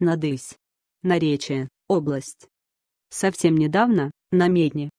Надысь. Наречие, область. Совсем недавно, на Медне,